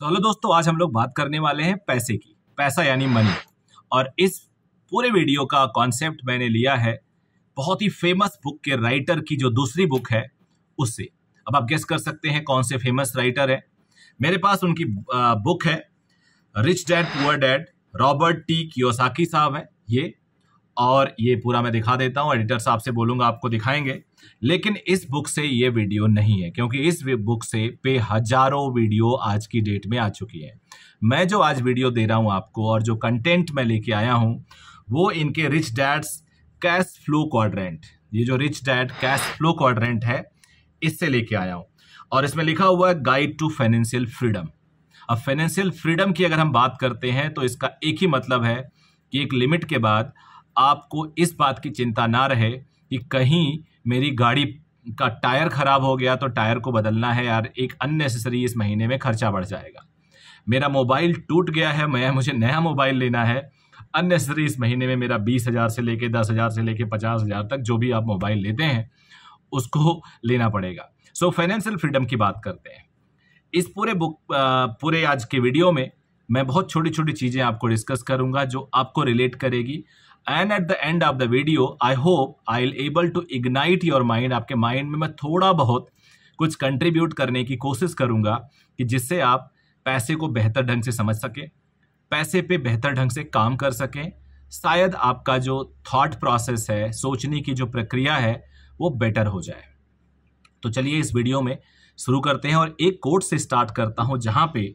तो हेलो दोस्तों आज हम लोग बात करने वाले हैं पैसे की पैसा यानी मनी और इस पूरे वीडियो का कॉन्सेप्ट मैंने लिया है बहुत ही फेमस बुक के राइटर की जो दूसरी बुक है उससे अब आप गेस कर सकते हैं कौन से फेमस राइटर हैं मेरे पास उनकी बुक है rich dad poor dad Robert T Kiyosaki साहब है ये और ये पूरा मैं दिखा देता हूँ एडिटर साहब से बोलूँगा आपको दिखाएंगे लेकिन इस बुक से ये वीडियो नहीं है क्योंकि इस बुक से पे हजारों वीडियो आज की डेट में आ चुकी है मैं जो आज वीडियो दे रहा हूँ आपको और जो कंटेंट मैं लेके आया हूँ वो इनके rich dad's cash flow quadrant ये जो rich dad cash flow quadrant है इससे लेके आया हूँ और इसमें लिखा हुआ है गाइड टू फाइनेंशियल फ्रीडम अब फाइनेंशियल फ्रीडम की अगर हम बात करते हैं तो इसका एक ही मतलब है कि एक लिमिट के बाद आपको इस बात की चिंता ना रहे कि कहीं मेरी गाड़ी का टायर ख़राब हो गया तो टायर को बदलना है यार एक अननेसेसरी इस महीने में खर्चा बढ़ जाएगा मेरा मोबाइल टूट गया है मैं मुझे नया मोबाइल लेना है अननेसेसरी इस महीने में मेरा बीस हज़ार से लेके दस हज़ार से लेके पचास हज़ार तक जो भी आप मोबाइल लेते हैं उसको लेना पड़ेगा सो फाइनेंशियल फ्रीडम की बात करते हैं इस पूरे बुक पूरे आज के वीडियो में मैं बहुत छोटी छोटी चीज़ें आपको डिस्कस करूंगा जो आपको रिलेट करेगी and at the end of the video I hope I able to ignite your mind आपके माइंड में मैं थोड़ा बहुत कुछ कंट्रीब्यूट करने की कोशिश करूँगा कि जिससे आप पैसे को बेहतर ढंग से समझ सकें पैसे पे बेहतर ढंग से काम कर सकें शायद आपका जो थॉट प्रोसेस है सोचने की जो प्रक्रिया है वो बेटर हो जाए तो चलिए इस वीडियो में शुरू करते हैं और एक कोर्ट से स्टार्ट करता हूँ जहाँ पे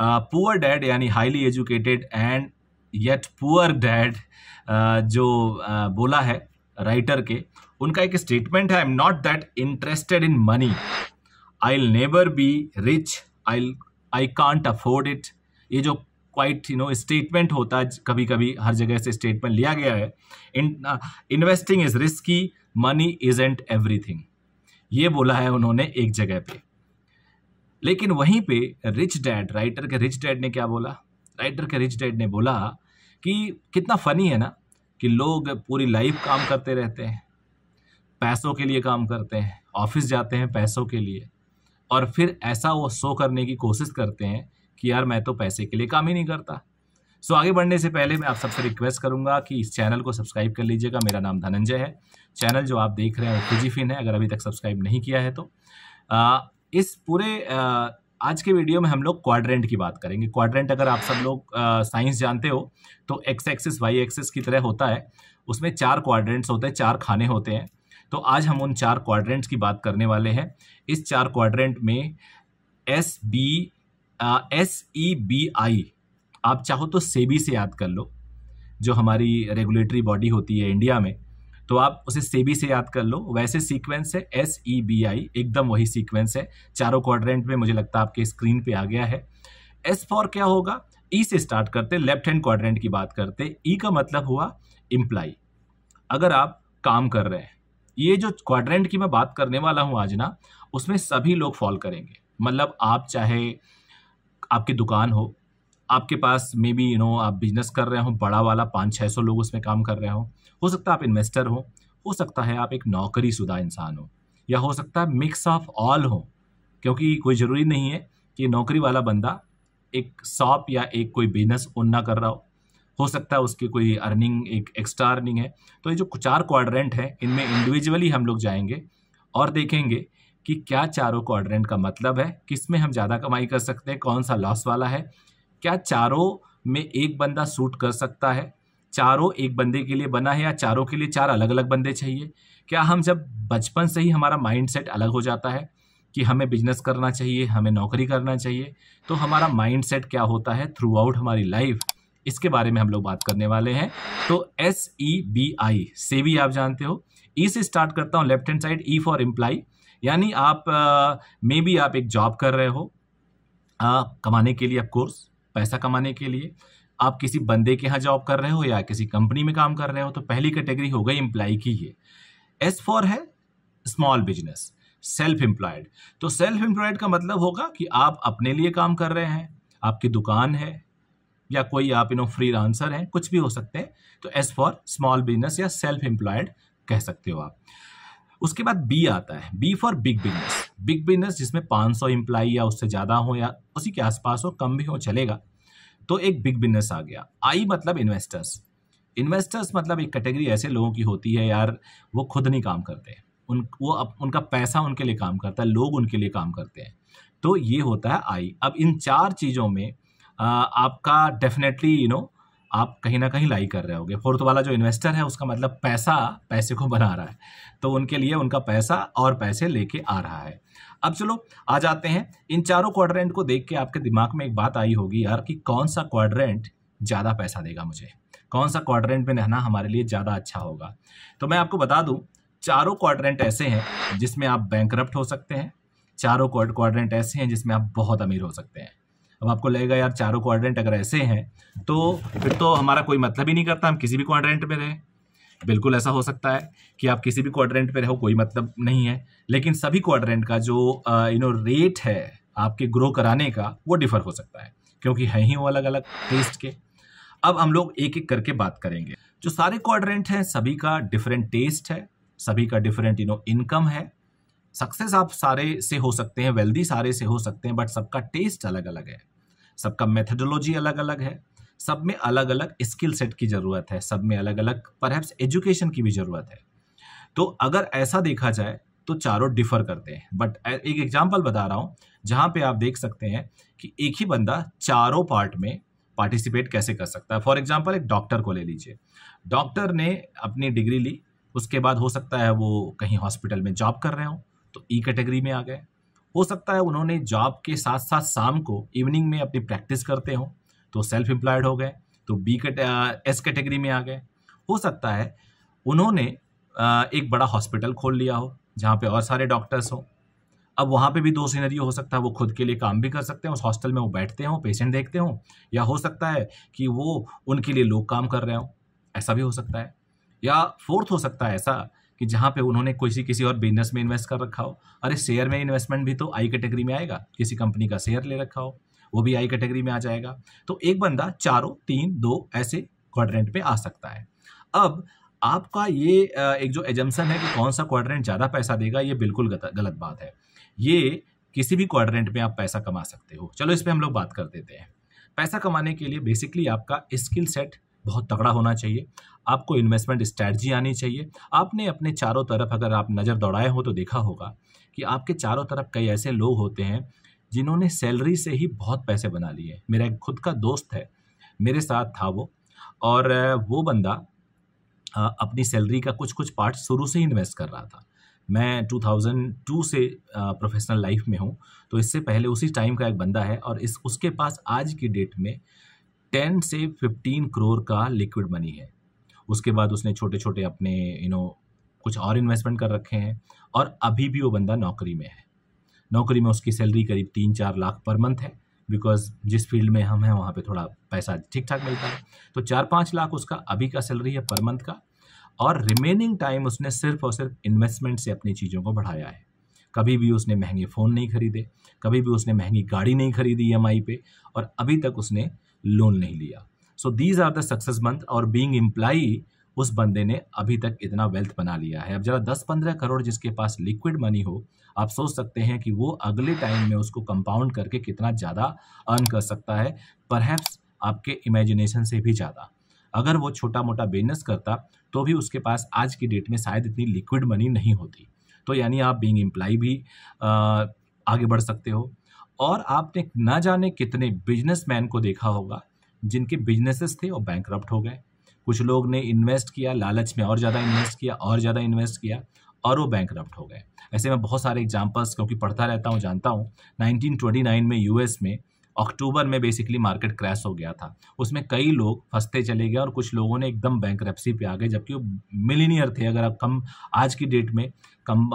पुअर डैड यानी highly educated and yet poor dad जो uh, बोला है राइटर के उनका एक स्टेटमेंट है I am not that interested in money I will never be rich I I can't afford it ये जो क्वाइट यू नो स्टेटमेंट होता है कभी कभी हर जगह से स्टेटमेंट लिया गया है investing is risky money is ain't everything ये बोला है उन्होंने एक जगह पे लेकिन वहीं पे रिच डैड राइटर के रिच डैड ने क्या बोला राइटर के रिच डैड ने बोला कि कितना फ़नी है ना कि लोग पूरी लाइफ काम करते रहते हैं पैसों के लिए काम करते हैं ऑफिस जाते हैं पैसों के लिए और फिर ऐसा वो शो करने की कोशिश करते हैं कि यार मैं तो पैसे के लिए काम ही नहीं करता सो आगे बढ़ने से पहले मैं आप सबसे रिक्वेस्ट करूंगा कि इस चैनल को सब्सक्राइब कर लीजिएगा मेरा नाम धनंजय है चैनल जो आप देख रहे हैं वो फिजिफिन है अगर अभी तक सब्सक्राइब नहीं किया है तो आ, इस पूरे आज के वीडियो में हम लोग क्वाड्रेंट की बात करेंगे क्वाड्रेंट अगर आप सब लोग साइंस जानते हो तो एक्स एक्सिस वाई एक्सिस की तरह होता है उसमें चार क्वाड्रेंट्स होते हैं चार खाने होते हैं तो आज हम उन चार क्वाड्रेंट्स की बात करने वाले हैं इस चार क्वाड्रेंट में S B S E B I आप चाहो तो सेबी से याद कर लो जो हमारी रेगुलेटरी बॉडी होती है इंडिया में तो आप उसे सेबी से याद कर लो वैसे सीक्वेंस है एस ई बी आई एकदम वही सीक्वेंस है चारों क्वाड्रेंट में मुझे लगता है आपके स्क्रीन पे आ गया है एस फॉर क्या होगा ई e से स्टार्ट करते लेफ्ट हैंड क्वाड्रेंट की बात करते ई e का मतलब हुआ इम्प्लाई अगर आप काम कर रहे हैं ये जो क्वाड्रेंट की मैं बात करने वाला हूँ आज ना उसमें सभी लोग फॉल करेंगे मतलब आप चाहे आपकी दुकान हो आपके पास मे बी यू नो आप बिजनेस कर रहे हो बड़ा वाला पाँच छः सौ लोग उसमें काम कर रहे हो हो सकता है आप इन्वेस्टर हो हो सकता है आप एक नौकरी शुदा इंसान हो या हो सकता है मिक्स ऑफ ऑल हो क्योंकि कोई ज़रूरी नहीं है कि नौकरी वाला बंदा एक शॉप या एक कोई बिजनेस ओन ना कर रहा हो हो सकता है उसकी कोई अर्निंग एक एक्स्ट्रा अर्निंग है तो ये जो चार क्वाड्रेंट हैं इनमें इंडिविजुअली हम लोग जाएंगे और देखेंगे कि क्या चारों क्वाड्रेंट का मतलब है किस में हम ज़्यादा कमाई कर सकते हैं कौन सा लॉस वाला है क्या चारों में एक बंदा सूट कर सकता है चारों एक बंदे के लिए बना है या चारों के लिए चार अलग अलग बंदे चाहिए क्या हम जब बचपन से ही हमारा माइंडसेट अलग हो जाता है कि हमें बिजनेस करना चाहिए हमें नौकरी करना चाहिए तो हमारा माइंडसेट क्या होता है थ्रू आउट हमारी लाइफ इसके बारे में हम लोग बात करने वाले हैं तो एस ई बी आई से भी आप जानते हो ई e से स्टार्ट करता हूँ left hand side E for employee यानी आप मे uh, बी आप एक जॉब कर रहे हो uh, कमाने के लिए ऑफकोर्स पैसा कमाने के लिए आप किसी बंदे के यहाँ जॉब कर रहे हो या किसी कंपनी में काम कर रहे हो तो पहली कैटेगरी हो गई एम्प्लाई की ये एस फॉर है स्मॉल बिजनेस सेल्फ एम्प्लॉयड तो सेल्फ एम्प्लॉयड का मतलब होगा कि आप अपने लिए काम कर रहे हैं आपकी दुकान है या कोई आप इनो फ्री आंसर हैं कुछ भी हो सकते हैं तो एस फॉर स्मॉल बिजनेस या सेल्फ एम्प्लॉयड कह सकते हो आप उसके बाद बी आता है B for big business big business जिसमें 500 सौ या उससे ज़्यादा हो या उसी के आसपास हो कम भी हो चलेगा तो एक बिग बिजनेस आ गया आई मतलब इन्वेस्टर्स इन्वेस्टर्स मतलब एक कैटेगरी ऐसे लोगों की होती है यार वो खुद नहीं काम करते उन वो अप, उनका पैसा उनके लिए काम करता है लोग उनके लिए काम करते हैं तो ये होता है आई अब इन चार चीज़ों में आ, आपका डेफिनेटली यू नो आप कहीं ना कहीं लाई कर रहे होगे फोर्थ वाला जो इन्वेस्टर है उसका मतलब पैसा पैसे को बना रहा है तो उनके लिए उनका पैसा और पैसे लेके आ रहा है अब चलो आ जाते हैं इन चारों क्वाड्रेंट को देख के आपके दिमाग में एक बात आई होगी यार कि कौन सा क्वाड्रेंट ज़्यादा पैसा देगा मुझे कौन सा क्वाड्रेंट में रहना हमारे लिए ज़्यादा अच्छा होगा तो मैं आपको बता दूँ चारों क्वाड्रेंट ऐसे हैं जिसमें आप बैंक हो सकते हैं चारों क्वाड्रेंट ऐसे हैं जिसमें आप बहुत अमीर हो सकते हैं अब आपको लगेगा यार चारों क्वाड्रेंट अगर ऐसे हैं तो फिर तो हमारा कोई मतलब ही नहीं करता हम किसी भी क्वाड्रेंट में रहें बिल्कुल ऐसा हो सकता है कि आप किसी भी क्वाड्रेंट पे रहो कोई मतलब नहीं है लेकिन सभी क्वाड्रेंट का जो यू नो रेट है आपके ग्रो कराने का वो डिफर हो सकता है क्योंकि है ही वो अलग अलग टेस्ट के अब हम लोग एक एक करके बात करेंगे जो सारे क्वाड्रेंट हैं सभी का डिफरेंट टेस्ट है सभी का डिफरेंट यू नो इनकम है सक्सेस आप सारे से हो सकते हैं वेल्दी सारे से हो सकते हैं बट सबका टेस्ट अलग अलग है सबका मेथडोलॉजी अलग अलग है सब में अलग अलग स्किल सेट की ज़रूरत है सब में अलग अलग परहैप्स एजुकेशन की भी ज़रूरत है तो अगर ऐसा देखा जाए तो चारों डिफर करते हैं बट एक एग्जाम्पल बता रहा हूँ जहाँ पे आप देख सकते हैं कि एक ही बंदा चारों पार्ट में पार्टिसिपेट कैसे कर सकता है फॉर एग्जाम्पल एक डॉक्टर को ले लीजिए डॉक्टर ने अपनी डिग्री ली उसके बाद हो सकता है वो कहीं हॉस्पिटल में जॉब कर रहे हो तो ई e कैटेगरी में आ गए हो सकता है उन्होंने जॉब के साथ साथ शाम को इवनिंग में अपनी प्रैक्टिस करते हों तो सेल्फ एम्प्लॉयड हो गए तो बी कैट एस कैटेगरी में आ गए हो सकता है उन्होंने एक बड़ा हॉस्पिटल खोल लिया हो जहाँ पे और सारे डॉक्टर्स हों अब वहाँ पे भी दो सीनरी हो सकता है वो खुद के लिए काम भी कर सकते हैं उस हॉस्टल में वो बैठते हों पेशेंट देखते हों या हो सकता है कि वो उनके लिए लोग काम कर रहे हों ऐसा भी हो सकता है या फोर्थ हो सकता है ऐसा कि जहाँ पे उन्होंने किसी किसी और बिजनेस में इन्वेस्ट कर रखा हो अरे शेयर में इन्वेस्टमेंट भी तो आई कैटेगरी में आएगा किसी कंपनी का शेयर ले रखा हो वो भी आई कैटेगरी में आ जाएगा तो एक बंदा चारों तीन दो ऐसे क्वाड्रेंट पे आ सकता है अब आपका ये एक जो एजम्सन है कि कौन सा क्वाड्रेंट ज़्यादा पैसा देगा ये बिल्कुल गलत बात है ये किसी भी क्वाड्रेंट में आप पैसा कमा सकते हो चलो इस पर हम लोग बात कर देते हैं पैसा कमाने के लिए बेसिकली आपका स्किल सेट बहुत तगड़ा होना चाहिए आपको इन्वेस्टमेंट स्ट्रैटी आनी चाहिए आपने अपने चारों तरफ अगर आप नज़र दौड़ाए हो तो देखा होगा कि आपके चारों तरफ कई ऐसे लोग होते हैं जिन्होंने सैलरी से ही बहुत पैसे बना लिए मेरा एक खुद का दोस्त है मेरे साथ था वो और वो बंदा अपनी सैलरी का कुछ कुछ पार्ट शुरू से ही इन्वेस्ट कर रहा था मैं 2002 से प्रोफेशनल लाइफ में हूँ तो इससे पहले उसी टाइम का एक बंदा है और इस उसके पास आज की डेट में टेन से फिफ्टीन करोर का लिक्विड मनी है उसके बाद उसने छोटे छोटे अपने यू नो कुछ और इन्वेस्टमेंट कर रखे हैं और अभी भी वो बंदा नौकरी में है नौकरी में उसकी सैलरी करीब तीन चार लाख पर मंथ है बिकॉज जिस फील्ड में हम हैं वहाँ पे थोड़ा पैसा ठीक ठाक मिलता है तो चार पाँच लाख उसका अभी का सैलरी है पर मंथ का और रिमेनिंग टाइम उसने सिर्फ और सिर्फ इन्वेस्टमेंट से अपनी चीज़ों को बढ़ाया है कभी भी उसने महंगे फ़ोन नहीं खरीदे कभी भी उसने महंगी गाड़ी नहीं खरीदी ई e पे और अभी तक उसने लोन नहीं लिया so these are the success month और बींग एम्प्लाई उस बंदे ने अभी तक इतना वेल्थ बना लिया है अब जरा दस पंद्रह करोड़ जिसके पास लिक्विड मनी हो आप सोच सकते हैं कि वो अगले टाइम में उसको कंपाउंड करके कितना ज़्यादा अर्न कर सकता है पर आपके इमेजिनेशन से भी ज़्यादा अगर वो छोटा मोटा बिजनेस करता तो भी उसके पास आज की डेट में शायद इतनी लिक्विड मनी नहीं होती तो यानी आप बींग एम्प्लाई भी आ, आगे बढ़ सकते हो और आपने ना जाने कितने बिजनेसमैन को देखा होगा जिनके बिजनेसेस थे और बैंक हो गए कुछ लोग ने इन्वेस्ट किया लालच में और ज़्यादा इन्वेस्ट किया और ज़्यादा इन्वेस्ट किया और वो बैंक हो गए ऐसे में बहुत सारे एग्जाम्पल्स क्योंकि पढ़ता रहता हूँ जानता हूँ 1929 में यूएस में अक्टूबर में बेसिकली मार्केट क्रैश हो गया था उसमें कई लोग फंसते चले गए और कुछ लोगों ने एकदम बैंक पे आ गए जबकि वो मिलीनियर थे अगर आप कम आज की डेट में कम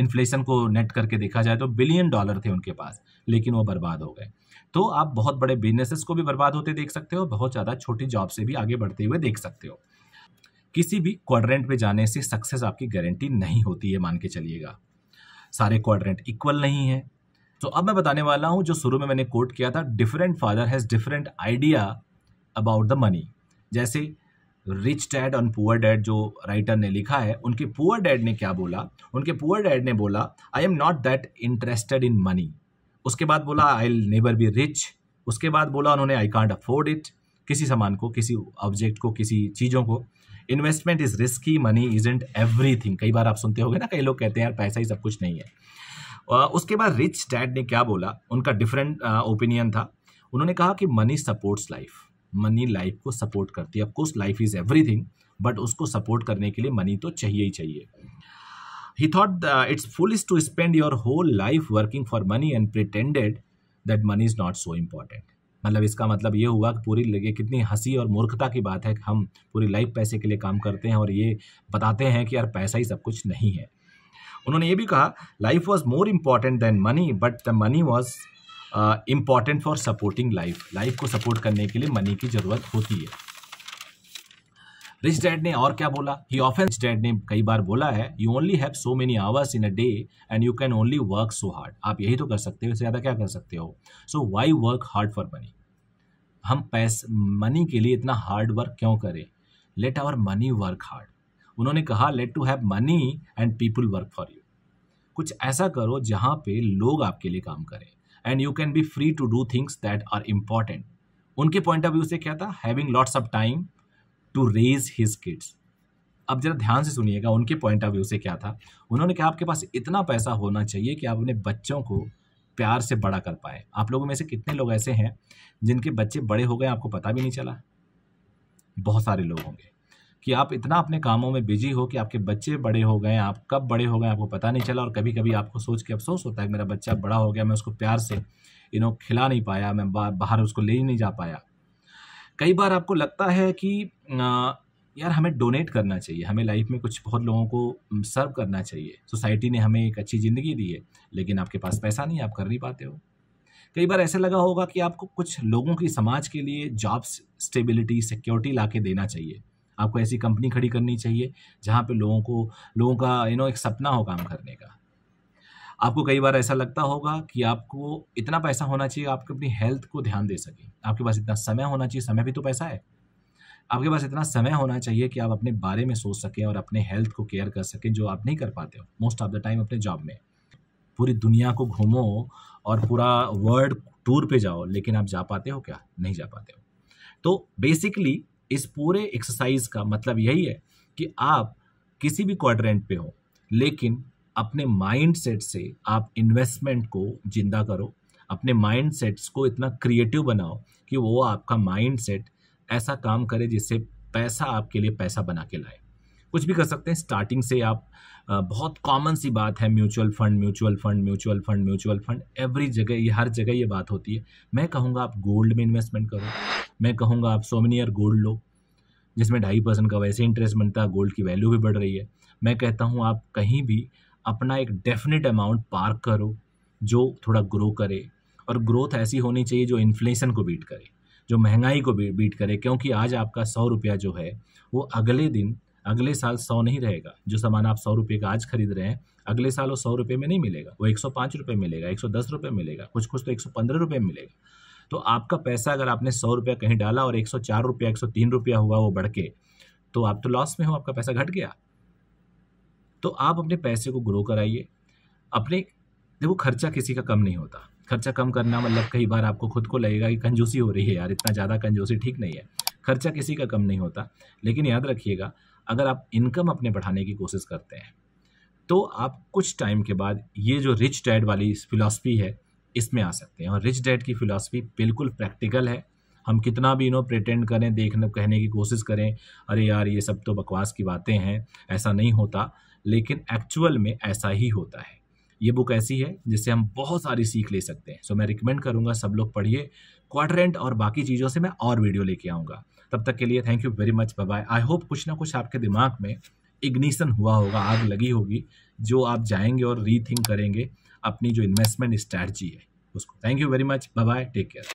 इन्फ्लेशन को नेट करके देखा जाए तो बिलियन डॉलर थे उनके पास लेकिन वो बर्बाद हो गए तो आप बहुत बड़े बिजनेसेस को भी बर्बाद होते देख सकते हो बहुत ज़्यादा छोटी जॉब से भी आगे बढ़ते हुए देख सकते हो किसी भी क्वाड्रेंट पे जाने से सक्सेस आपकी गारंटी नहीं होती है मान के चलिएगा सारे क्वाड्रेंट इक्वल नहीं है तो अब मैं बताने वाला हूँ जो शुरू में मैंने कोट किया था different father has different idea about the money जैसे रिच डैड और पुअर डैड जो राइटर ने लिखा है उनके पुअर डैड ने क्या बोला उनके पुअर डैड ने बोला I am not that interested in money उसके बाद बोला आई नेवर बी रिच उसके बाद बोला उन्होंने आई कांट अफोर्ड इट किसी सामान को किसी ऑब्जेक्ट को किसी चीज़ों को investment is risky money is ain't everything कई बार आप सुनते हो ना कई लोग कहते हैं यार पैसा ही सब कुछ नहीं है उसके बाद रिच डैड ने क्या बोला उनका डिफरेंट ओपिनियन था उन्होंने कहा कि money supports life money life को सपोर्ट करती है of course life is everything but उसको सपोर्ट करने के लिए मनी तो चाहिए ही चाहिए he thought uh, it's foolish to spend your whole life working for money and pretended that money is not so important मतलब इसका मतलब ये हुआ कि पूरी ये कितनी हंसी और मूर्खता की बात है कि हम पूरी लाइफ पैसे के लिए काम करते हैं और ये बताते हैं कि यार पैसा ही सब कुछ नहीं है उन्होंने ये भी कहा life was more important than money but the money was important for supporting life life को सपोर्ट करने के लिए मनी की जरूरत होती है रिच डैड ने और क्या बोला ही ऑफेंस डैड ने कई बार बोला है you only have so many hours in a day and you can only work so hard आप यही तो कर सकते हो इससे ज़्यादा क्या कर सकते हो so why work hard for money हम पैस मनी के लिए इतना हार्ड वर्क क्यों करें let our money work hard उन्होंने कहा let to have money and people work for you कुछ ऐसा करो जहाँ पे लोग आपके लिए काम करें and you can be free to do things that are important उनके पॉइंट ऑफ व्यू से क्या था having lots of time to raise his kids अब जरा ध्यान से सुनिएगा उनके पॉइंट ऑफ व्यू से क्या था उन्होंने कहा आपके पास इतना पैसा होना चाहिए कि आप अपने बच्चों को प्यार से बड़ा कर पाए आप लोगों में से कितने लोग ऐसे हैं जिनके बच्चे बड़े हो गए आपको पता भी नहीं चला बहुत सारे लोग होंगे कि आप इतना अपने कामों में बिजी हो कि आपके बच्चे बड़े हो गए आप कब बड़े हो गए आपको पता नहीं चला और कभी कभी आपको सोच के अफसोस होता है मेरा बच्चा बड़ा हो गया मैं उसको प्यार से यू नो खिला नहीं पाया मैं बाहर उसको ले ही नहीं जा पाया कई बार आपको लगता है कि यार हमें डोनेट करना चाहिए हमें लाइफ में कुछ बहुत लोगों को सर्व करना चाहिए सोसाइटी ने हमें एक अच्छी ज़िंदगी दी है लेकिन आपके पास पैसा नहीं आप कर नहीं पाते हो कई बार ऐसा लगा होगा कि आपको कुछ लोगों की समाज के लिए जॉब्स स्टेबिलिटी सिक्योरिटी ला देना चाहिए आपको ऐसी कंपनी खड़ी करनी चाहिए जहाँ पे लोगों को लोगों का यू नो एक सपना हो काम करने का आपको कई बार ऐसा लगता होगा कि आपको इतना पैसा होना चाहिए आप अपनी हेल्थ को ध्यान दे सके आपके पास इतना समय होना चाहिए समय भी तो पैसा है आपके पास इतना समय होना चाहिए कि आप अपने बारे में सोच सकें और अपने हेल्थ को केयर कर सकें जो आप नहीं कर पाते हो मोस्ट ऑफ द टाइम अपने जॉब में पूरी दुनिया को घूमो और पूरा वर्ल्ड टूर पे जाओ लेकिन आप जा पाते हो क्या नहीं जा पाते हो तो बेसिकली इस पूरे एक्सरसाइज का मतलब यही है कि आप किसी भी क्वाड्रेंट पे हो लेकिन अपने माइंड सेट से आप इन्वेस्टमेंट को जिंदा करो अपने माइंड सेट्स को इतना क्रिएटिव बनाओ कि वो आपका माइंड सेट ऐसा काम करे जिससे पैसा आपके लिए पैसा बना के लाए कुछ भी कर सकते हैं स्टार्टिंग से आप बहुत कॉमन सी बात है mutual fund mutual fund mutual fund mutual fund every जगह ये हर जगह ये बात होती है मैं कहूँगा आप गोल्ड में इन्वेस्टमेंट करो मैं कहूँगा आप सोमनियर गोल्ड लो जिसमें ढाई परसेंट का वैसे इंटरेस्ट बनता है गोल्ड की वैल्यू भी बढ़ रही है मैं कहता हूँ आप कहीं भी अपना एक डेफिनेट अमाउंट पार्क करो जो थोड़ा ग्रो करे और ग्रोथ ऐसी होनी चाहिए जो इन्फ्लेशन को बीट करे जो महंगाई को बीट करे क्योंकि आज आपका सौ रुपया जो है वो अगले दिन अगले साल सौ नहीं रहेगा जो सामान आप सौ रुपये का आज खरीद रहे हैं अगले साल वो सौ रुपये में नहीं मिलेगा वो एक सौ पाँच रुपये मिलेगा एक सौ दस रुपये मिलेगा कुछ कुछ तो एक सौ पंद्रह रुपये मिलेगा तो आपका पैसा अगर आपने सौ रुपया कहीं डाला और एक सौ चार रुपया एक सौ तीन रुपया हुआ वो बढ़ के तो आप तो लॉस में हो आपका पैसा घट गया तो आप अपने पैसे को ग्रो कराइए अपने देखो खर्चा किसी का कम नहीं होता खर्चा कम करना मतलब कई बार आपको खुद को लगेगा कि कंजूसी हो रही है यार इतना ज़्यादा कंजूसी ठीक नहीं है खर्चा किसी का कम नहीं होता लेकिन याद रखिएगा अगर आप इनकम अपने बढ़ाने की कोशिश करते हैं तो आप कुछ टाइम के बाद ये जो रिच डैड वाली फिलॉसफी है इसमें आ सकते हैं और रिच डैड की फ़िलासफ़ी बिल्कुल प्रैक्टिकल है हम कितना भी इन्हों प्रटेंड करें देखने कहने की कोशिश करें अरे यार ये सब तो बकवास की बातें हैं ऐसा नहीं होता लेकिन एक्चुअल में ऐसा ही होता है ये बुक ऐसी है जिससे हम बहुत सारी सीख ले सकते हैं सो मैं रिकमेंड करूँगा सब लोग पढ़िए क्वाड्रेंट और बाकी चीज़ों से मैं और वीडियो लेके आऊँगा तब तक के लिए thank you very much bye I hope कुछ ना कुछ आपके दिमाग में इग्निशन हुआ होगा आग लगी होगी जो आप जाएंगे और रीथिंक करेंगे अपनी जो इन्वेस्टमेंट स्ट्रैटी है उसको thank you very much bye bye take care